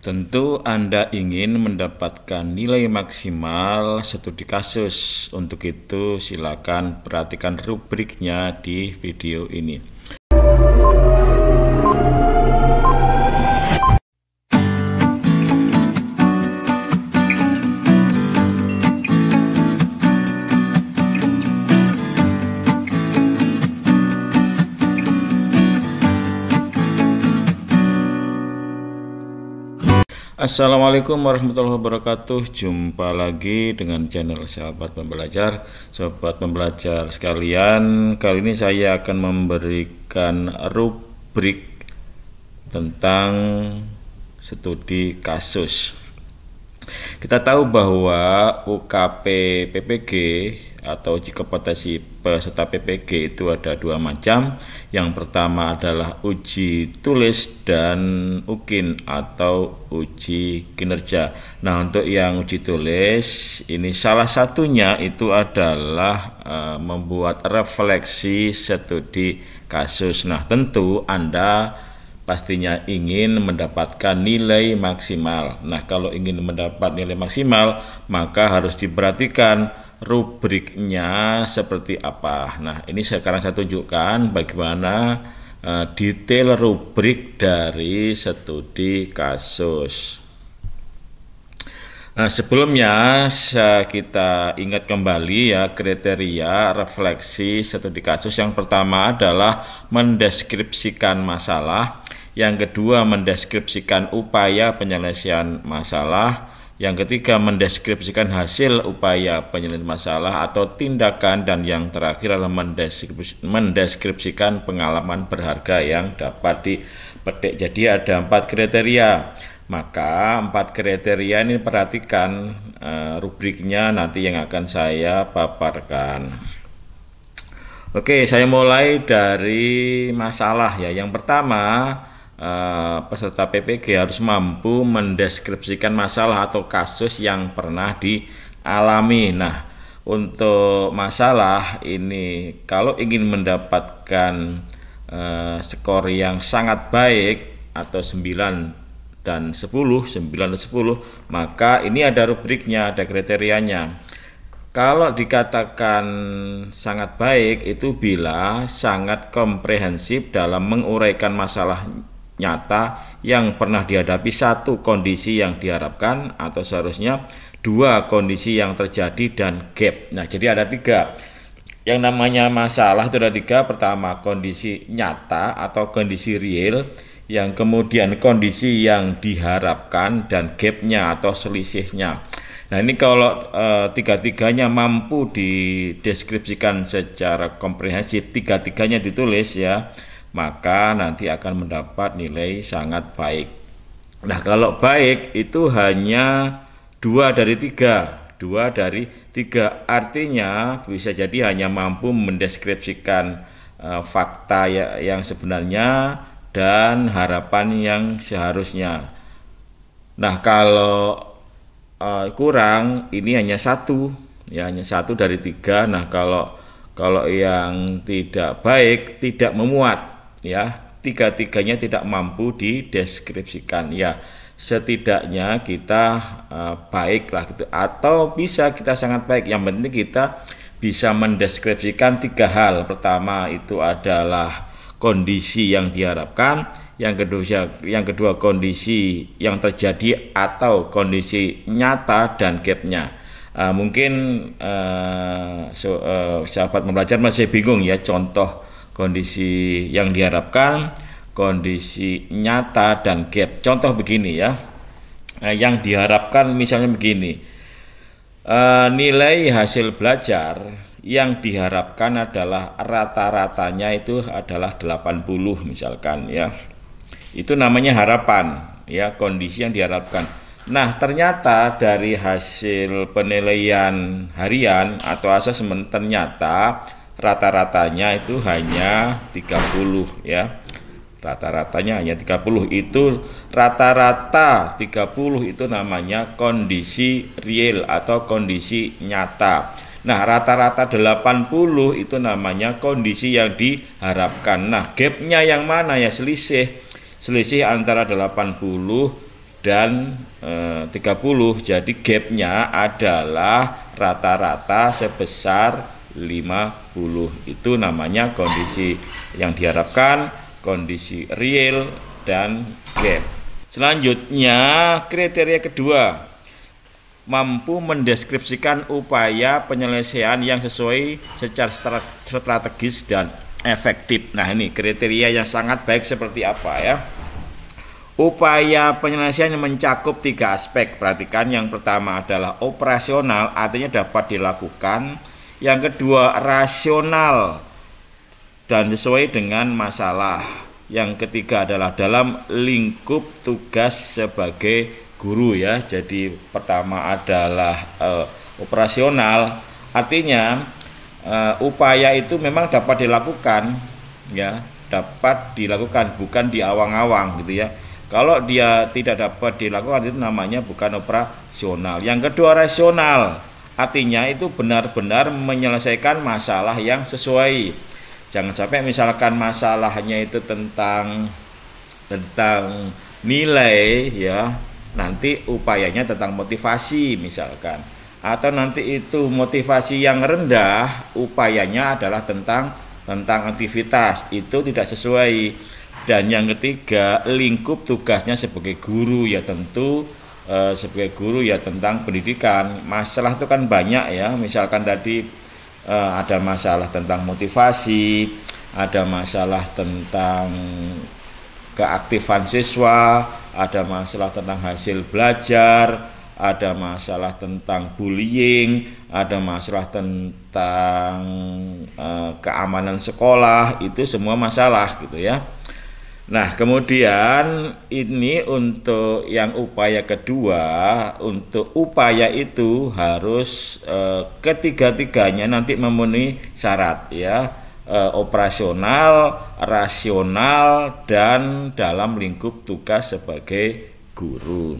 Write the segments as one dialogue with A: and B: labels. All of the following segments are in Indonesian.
A: Tentu Anda ingin mendapatkan nilai maksimal studi kasus. Untuk itu, silakan perhatikan rubriknya di video ini. Assalamualaikum warahmatullahi wabarakatuh Jumpa lagi dengan channel Sahabat Pembelajar Sahabat Pembelajar sekalian Kali ini saya akan memberikan rubrik Tentang studi kasus Kita tahu bahwa UKP PPG atau kompetensi peserta PPG itu ada dua macam. Yang pertama adalah uji tulis dan ukin atau uji kinerja. Nah, untuk yang uji tulis ini salah satunya itu adalah e, membuat refleksi studi kasus. Nah, tentu Anda pastinya ingin mendapatkan nilai maksimal. Nah, kalau ingin mendapat nilai maksimal, maka harus diperhatikan rubriknya seperti apa. Nah, ini sekarang saya tunjukkan bagaimana uh, detail rubrik dari studi kasus. Nah, sebelumnya kita ingat kembali ya kriteria refleksi studi kasus yang pertama adalah mendeskripsikan masalah, yang kedua mendeskripsikan upaya penyelesaian masalah, yang ketiga, mendeskripsikan hasil upaya penyelidikan masalah atau tindakan dan yang terakhir adalah mendeskripsikan pengalaman berharga yang dapat dipetik. Jadi ada empat kriteria. Maka empat kriteria ini perhatikan uh, rubriknya nanti yang akan saya paparkan. Oke, saya mulai dari masalah ya. Yang pertama, uh, peserta PPG harus mampu mendeskripsikan masalah atau kasus yang pernah dialami. Nah, untuk masalah ini kalau ingin mendapatkan uh, skor yang sangat baik atau 9 dan 10, 9 dan 10, maka ini ada rubriknya, ada kriterianya. Kalau dikatakan sangat baik itu bila sangat komprehensif dalam menguraikan masalah nyata yang pernah dihadapi satu kondisi yang diharapkan atau seharusnya dua kondisi yang terjadi dan gap. Nah, jadi ada tiga. Yang namanya masalah itu ada tiga. Pertama, kondisi nyata atau kondisi real. Yang kemudian kondisi yang diharapkan dan gapnya atau selisihnya. Nah ini kalau e, tiga-tiganya mampu dideskripsikan secara komprehensif, tiga-tiganya ditulis ya maka nanti akan mendapat nilai sangat baik. Nah, kalau baik itu hanya dua dari tiga, dua dari tiga artinya bisa jadi hanya mampu mendeskripsikan uh, fakta ya, yang sebenarnya dan harapan yang seharusnya. Nah, kalau uh, kurang ini hanya satu, ya hanya satu dari tiga. Nah, kalau kalau yang tidak baik tidak memuat ya tiga-tiganya tidak mampu dideskripsikan ya setidaknya kita uh, baiklah gitu atau bisa kita sangat baik yang penting kita bisa mendeskripsikan tiga hal pertama itu adalah kondisi yang diharapkan yang kedua ya, yang kedua kondisi yang terjadi atau kondisi nyata dan gapnya uh, mungkin uh, so, uh, sahabat pembelajar masih bingung ya contoh kondisi yang diharapkan, kondisi nyata dan gap. Contoh begini ya, eh, yang diharapkan misalnya begini, eh, nilai hasil belajar yang diharapkan adalah rata-ratanya itu adalah 80 misalkan ya. Itu namanya harapan ya, kondisi yang diharapkan. Nah, ternyata dari hasil penilaian harian atau asesmen ternyata rata-ratanya itu hanya 30 ya rata-ratanya hanya 30 itu rata-rata 30 itu namanya kondisi real atau kondisi nyata nah rata-rata 80 itu namanya kondisi yang diharapkan nah gapnya yang mana ya selisih selisih antara 80 dan e, eh, 30 jadi gapnya adalah rata-rata sebesar 50 itu namanya kondisi yang diharapkan kondisi real dan gap selanjutnya kriteria kedua mampu mendeskripsikan upaya penyelesaian yang sesuai secara strategis dan efektif nah ini kriteria yang sangat baik seperti apa ya Upaya penyelesaian mencakup tiga aspek. Perhatikan yang pertama adalah operasional, artinya dapat dilakukan yang kedua rasional dan sesuai dengan masalah yang ketiga adalah dalam lingkup tugas sebagai guru ya jadi pertama adalah uh, operasional artinya uh, upaya itu memang dapat dilakukan ya dapat dilakukan bukan di awang-awang gitu ya kalau dia tidak dapat dilakukan itu namanya bukan operasional yang kedua rasional Artinya itu benar-benar menyelesaikan masalah yang sesuai. Jangan sampai misalkan masalahnya itu tentang tentang nilai ya, nanti upayanya tentang motivasi misalkan. Atau nanti itu motivasi yang rendah, upayanya adalah tentang tentang aktivitas. Itu tidak sesuai. Dan yang ketiga, lingkup tugasnya sebagai guru ya tentu Eh, sebagai guru ya tentang pendidikan. Masalah itu kan banyak ya. Misalkan tadi uh, ada masalah tentang motivasi, ada masalah tentang keaktifan siswa, ada masalah tentang hasil belajar, ada masalah tentang bullying, ada masalah tentang uh, keamanan sekolah, itu semua masalah gitu ya. Nah, kemudian ini untuk yang upaya kedua, untuk upaya itu harus e, ketiga-tiganya nanti memenuhi syarat ya, e, operasional, rasional dan dalam lingkup tugas sebagai guru.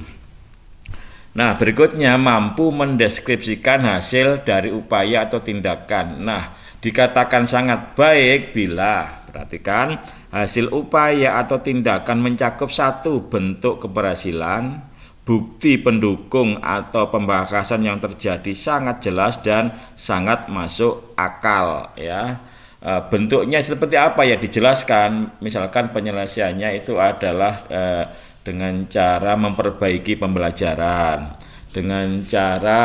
A: Nah, berikutnya mampu mendeskripsikan hasil dari upaya atau tindakan. Nah, dikatakan sangat baik bila Perhatikan, hasil upaya atau tindakan mencakup satu bentuk keberhasilan, bukti pendukung atau pembahasan yang terjadi sangat jelas dan sangat masuk akal ya. E, bentuknya seperti apa ya dijelaskan. Misalkan penyelesaiannya itu adalah eh, dengan cara memperbaiki pembelajaran, dengan cara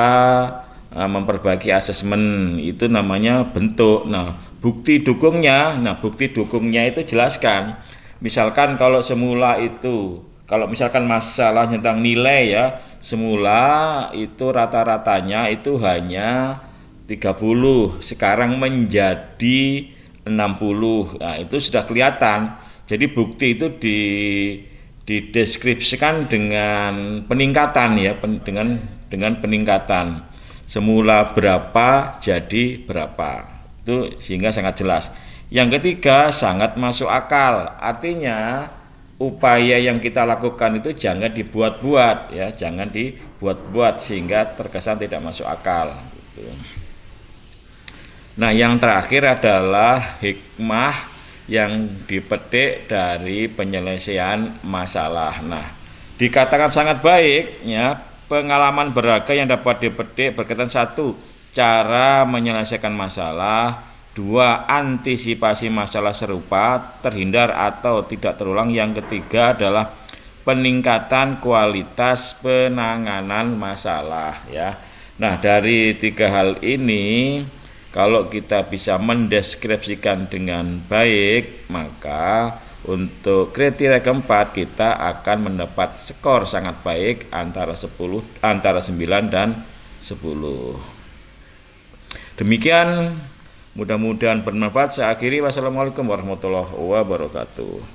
A: e, memperbaiki asesmen itu namanya bentuk. Nah, bukti dukungnya. Nah, bukti dukungnya itu jelaskan. Misalkan kalau semula itu kalau misalkan masalah tentang nilai ya, semula itu rata-ratanya itu hanya 30, sekarang menjadi 60. Nah, itu sudah kelihatan. Jadi bukti itu di dideskripsikan dengan peningkatan ya, pen, dengan dengan peningkatan. Semula berapa jadi berapa itu sehingga sangat jelas yang ketiga sangat masuk akal artinya upaya yang kita lakukan itu jangan dibuat-buat ya jangan dibuat-buat sehingga terkesan tidak masuk akal gitu. nah yang terakhir adalah hikmah yang dipetik dari penyelesaian masalah nah dikatakan sangat baik ya pengalaman berharga yang dapat dipetik berkaitan satu cara menyelesaikan masalah, dua antisipasi masalah serupa terhindar atau tidak terulang, yang ketiga adalah peningkatan kualitas penanganan masalah ya. Nah, dari tiga hal ini kalau kita bisa mendeskripsikan dengan baik, maka untuk kriteria keempat kita akan mendapat skor sangat baik antara 10 antara 9 dan 10. Demikian mudah-mudahan bermanfaat. Saya akhiri wassalamualaikum warahmatullahi wabarakatuh.